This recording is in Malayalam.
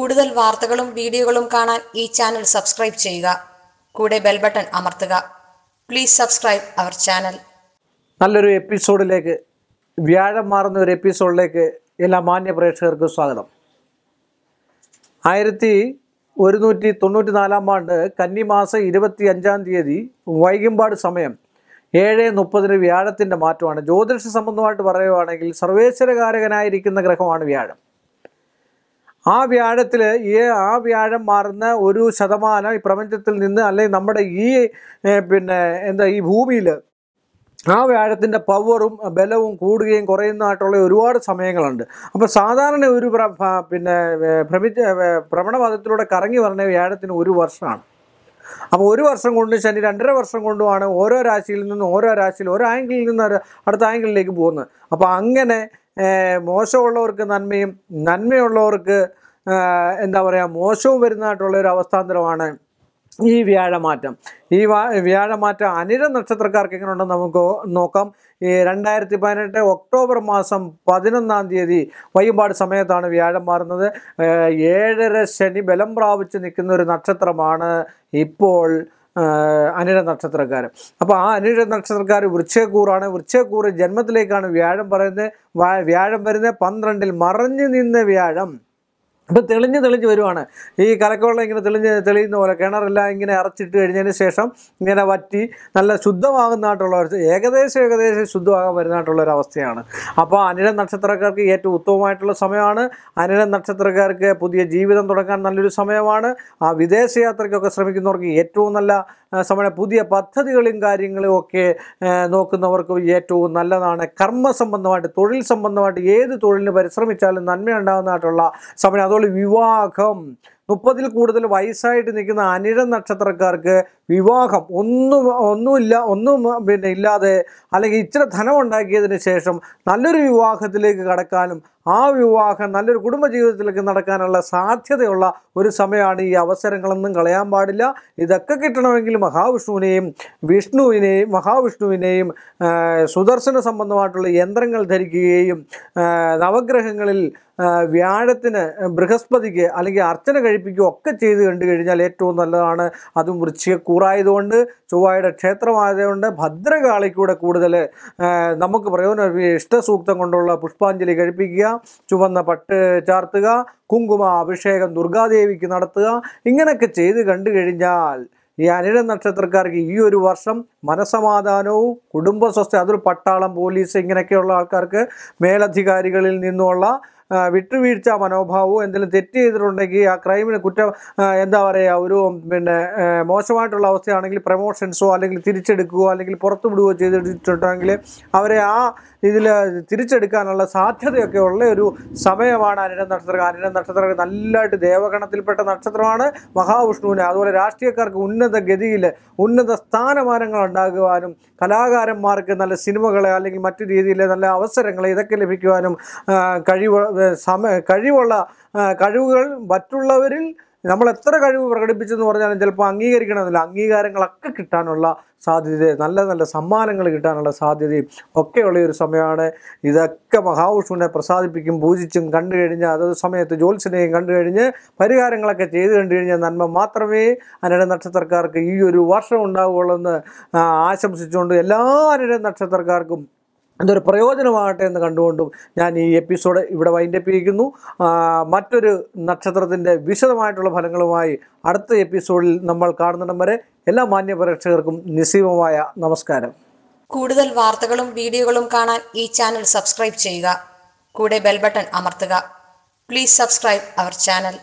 കൂടുതൽ വാർത്തകളും വീഡിയോകളും കാണാൻ ഈ ചാനൽ സബ്സ്ക്രൈബ് ചെയ്യുക കൂടെ ബെൽ ബട്ടൺ അമർത്തുക പ്ലീസ് സബ്സ്ക്രൈബ് അവർ ചാനൽ നല്ലൊരു എപ്പിസോഡിലേക്ക് വ്യാഴം മാറുന്ന ഒരു എപ്പിസോഡിലേക്ക് എല്ലാ മാന്യ പ്രേക്ഷകർക്കും സ്വാഗതം ആയിരത്തി ഒരുന്നൂറ്റി തൊണ്ണൂറ്റി നാലാം ആണ്ട് കന്നിമാസം ഇരുപത്തി അഞ്ചാം തീയതി വൈകുമ്പാട് സമയം ഏഴ് മുപ്പതിന് വ്യാഴത്തിൻ്റെ മാറ്റമാണ് ജ്യോതിഷ സംബന്ധമായിട്ട് പറയുവാണെങ്കിൽ സർവേശ്വരകാരകനായിരിക്കുന്ന ഗ്രഹമാണ് വ്യാഴം ആ വ്യാഴത്തിൽ ഈ ആ വ്യാഴം മാറുന്ന ഒരു ശതമാനം ഈ പ്രപഞ്ചത്തിൽ നിന്ന് അല്ലെങ്കിൽ നമ്മുടെ ഈ പിന്നെ എന്താ ഈ ഭൂമിയിൽ ആ വ്യാഴത്തിൻ്റെ പവറും ബലവും കൂടുകയും കുറയുന്നതായിട്ടുള്ള ഒരുപാട് സമയങ്ങളുണ്ട് അപ്പോൾ സാധാരണ ഒരു പിന്നെ ഭ്രമിച്ച ഭ്രമണപഥത്തിലൂടെ കറങ്ങി വരണ വ്യാഴത്തിന് ഒരു വർഷമാണ് അപ്പോൾ ഒരു വർഷം കൊണ്ട് ശനി രണ്ടര വർഷം കൊണ്ടുമാണ് ഓരോ രാശിയിൽ നിന്നും ഓരോ രാശിയിൽ ഓരോ ആംഗിളിൽ നിന്ന് അടുത്ത ആംഗിളിലേക്ക് പോകുന്നത് അപ്പോൾ അങ്ങനെ മോശമുള്ളവർക്ക് നന്മയും നന്മയുള്ളവർക്ക് എന്താ പറയുക മോശവും വരുന്നതായിട്ടുള്ള ഒരു അവസ്ഥാന്തരമാണ് ഈ വ്യാഴമാറ്റം ഈ വ്യാഴമാറ്റം അനിര നക്ഷത്രക്കാർക്ക് എങ്ങനെ ഉണ്ടെന്ന് നമുക്ക് നോക്കാം ഈ രണ്ടായിരത്തി പതിനെട്ട് ഒക്ടോബർ മാസം പതിനൊന്നാം തീയതി വൈകുപാട് സമയത്താണ് വ്യാഴം മാറുന്നത് ഏഴര ശനി ബലം പ്രാപിച്ച് നിൽക്കുന്ന ഒരു നക്ഷത്രമാണ് ഇപ്പോൾ അനിര നക്ഷത്രക്കാർ അപ്പോൾ ആ അനിര നക്ഷത്രക്കാർ വൃക്ഷക്കൂറാണ് വൃക്ഷക്കൂറ് ജന്മത്തിലേക്കാണ് വ്യാഴം പറയുന്നത് വ്യാഴം വരുന്നത് പന്ത്രണ്ടിൽ മറഞ്ഞു നിന്ന വ്യാഴം അപ്പം തെളിഞ്ഞ് തെളിഞ്ഞ് വരുവാണ് ഈ കലക്കവെള്ളം ഇങ്ങനെ തെളിഞ്ഞ് തെളിയുന്ന പോലെ കിണറെല്ലാം ഇങ്ങനെ അറച്ചിട്ട് കഴിഞ്ഞതിന് ശേഷം ഇങ്ങനെ വറ്റി നല്ല ശുദ്ധമാകുന്നതായിട്ടുള്ള ഒരു ഏകദേശം ഏകദേശം ശുദ്ധമാകാൻ വരുന്നതായിട്ടുള്ള ഒരു അവസ്ഥയാണ് അപ്പോൾ അനിര നക്ഷത്രക്കാർക്ക് ഏറ്റവും ഉത്തമമായിട്ടുള്ള സമയമാണ് അനിര നക്ഷത്രക്കാർക്ക് പുതിയ ജീവിതം തുടങ്ങാൻ നല്ലൊരു സമയമാണ് ആ വിദേശയാത്രയ്ക്കൊക്കെ ശ്രമിക്കുന്നവർക്ക് ഏറ്റവും നല്ല സമയം പുതിയ പദ്ധതികളും കാര്യങ്ങളും ഒക്കെ നോക്കുന്നവർക്ക് ഏറ്റവും നല്ലതാണ് കർമ്മ സംബന്ധമായിട്ട് തൊഴിൽ സംബന്ധമായിട്ട് ഏത് തൊഴിലിന് പരിശ്രമിച്ചാലും നന്മയുണ്ടാകുന്നതായിട്ടുള്ള സമയം അതുപോലെ വിവാഹം മുപ്പതിൽ കൂടുതൽ വയസ്സായിട്ട് നിൽക്കുന്ന അനിഴ നക്ഷത്രക്കാർക്ക് വിവാഹം ഒന്നും ഒന്നുമില്ല ഒന്നും പിന്നെ ഇല്ലാതെ അല്ലെങ്കിൽ ഇച്ചിരി ധനം ഉണ്ടാക്കിയതിന് ശേഷം നല്ലൊരു വിവാഹത്തിലേക്ക് കടക്കാനും ആ വിവാഹം നല്ലൊരു കുടുംബജീവിതത്തിലേക്ക് നടക്കാനുള്ള സാധ്യതയുള്ള ഒരു സമയമാണ് ഈ അവസരങ്ങളൊന്നും കളയാൻ പാടില്ല ഇതൊക്കെ കിട്ടണമെങ്കിൽ മഹാവിഷ്ണുവിനെയും വിഷ്ണുവിനെയും മഹാവിഷ്ണുവിനെയും സുദർശന സംബന്ധമായിട്ടുള്ള യന്ത്രങ്ങൾ ധരിക്കുകയും നവഗ്രഹങ്ങളിൽ വ്യാഴത്തിന് ബൃഹസ്പതിക്ക് അല്ലെങ്കിൽ അർച്ചന കഴി പ്രചരിപ്പിക്കുക ഒക്കെ ചെയ്ത് കണ്ടു കഴിഞ്ഞാൽ ഏറ്റവും നല്ലതാണ് അതും വൃശ്ചികക്കൂറായതുകൊണ്ട് ചൊവ്വായുടെ ക്ഷേത്രമായതുകൊണ്ട് ഭദ്രകാളിക്കൂടെ കൂടുതൽ നമുക്ക് പ്രയോജന ഇഷ്ടസൂക്തം കൊണ്ടുള്ള പുഷ്പാഞ്ജലി കഴിപ്പിക്കുക ചുവന്ന പട്ട് ചാർത്തുക കുങ്കുമ അഭിഷേകം ദുർഗാദേവിക്ക് നടത്തുക ഇങ്ങനെയൊക്കെ ചെയ്ത് കണ്ടു കഴിഞ്ഞാൽ ഈ അനിഴ നക്ഷത്രക്കാർക്ക് ഈ ഒരു വർഷം മനസമാധാനവും കുടുംബ സ്വസ്ഥ അതൊരു പട്ടാളം പോലീസ് ഇങ്ങനെയൊക്കെയുള്ള ആൾക്കാർക്ക് മേലധികാരികളിൽ നിന്നുള്ള വിട്ടുവീഴ്ച മനോഭാവവും എന്തെങ്കിലും തെറ്റ് ചെയ്തിട്ടുണ്ടെങ്കിൽ ആ ക്രൈമിന് കുറ്റം എന്താ പറയുക ഒരു പിന്നെ മോശമായിട്ടുള്ള അവസ്ഥയാണെങ്കിൽ പ്രമോഷൻസോ അല്ലെങ്കിൽ തിരിച്ചെടുക്കുകയോ അല്ലെങ്കിൽ പുറത്തു വിടുകയോ ചെയ്തിട്ടുണ്ടെങ്കിൽ അവരെ ആ ഇതിൽ തിരിച്ചെടുക്കാനുള്ള സാധ്യതയൊക്കെ ഉള്ള ഒരു സമയമാണ് അനിരം നക്ഷത്രം അനിരം നക്ഷത്രം നല്ലതായിട്ട് ദേവഗണത്തിൽപ്പെട്ട നക്ഷത്രമാണ് മഹാവിഷ്ണുവിനെ അതുപോലെ രാഷ്ട്രീയക്കാർക്ക് ഉന്നത ഗതിയിൽ ഉന്നത സ്ഥാനമാനങ്ങൾ ഉണ്ടാകുവാനും കലാകാരന്മാർക്ക് നല്ല സിനിമകളെ അല്ലെങ്കിൽ മറ്റു രീതിയിലെ നല്ല അവസരങ്ങളെ ഇതൊക്കെ ലഭിക്കുവാനും കഴിവ് സമ കഴിവുള്ള കഴിവുകൾ മറ്റുള്ളവരിൽ നമ്മൾ എത്ര കഴിവ് പ്രകടിപ്പിച്ചെന്ന് പറഞ്ഞാലും ചിലപ്പോൾ അംഗീകരിക്കണമെന്നില്ല അംഗീകാരങ്ങളൊക്കെ കിട്ടാനുള്ള സാധ്യത നല്ല നല്ല സമ്മാനങ്ങൾ കിട്ടാനുള്ള സാധ്യതയും ഒക്കെയുള്ള ഒരു സമയമാണ് ഇതൊക്കെ മഹാവിഷ്ണുവിനെ പ്രസാദിപ്പിക്കും പൂജിച്ചും കണ്ടു കഴിഞ്ഞ് അതത് സമയത്ത് ജ്യോത്സ്യനെയും കണ്ടു കഴിഞ്ഞ് പരിഹാരങ്ങളൊക്കെ ചെയ്ത് കണ്ടു കഴിഞ്ഞാൽ നന്മ മാത്രമേ അനട നക്ഷത്രക്കാർക്ക് ഈ ഒരു വർഷം എന്ന് ആശംസിച്ചുകൊണ്ട് എല്ലാ അനട നക്ഷത്രക്കാർക്കും എന്തൊരു പ്രയോജനമാകട്ടെ എന്ന് കണ്ടുകൊണ്ടും ഞാൻ ഈ എപ്പിസോഡ് ഇവിടെ വൈൻഡപ്പ് ചെയ്യുന്നു മറ്റൊരു നക്ഷത്രത്തിൻ്റെ വിശദമായിട്ടുള്ള ഫലങ്ങളുമായി അടുത്ത എപ്പിസോഡിൽ നമ്മൾ കാണുന്നിടം വരെ എല്ലാ മാന്യ പ്രേക്ഷകർക്കും നിസ്സീമമായ നമസ്കാരം കൂടുതൽ വാർത്തകളും വീഡിയോകളും കാണാൻ ഈ ചാനൽ സബ്സ്ക്രൈബ് ചെയ്യുക കൂടെ ബെൽബട്ടൺ അമർത്തുക പ്ലീസ് സബ്സ്ക്രൈബ് അവർ ചാനൽ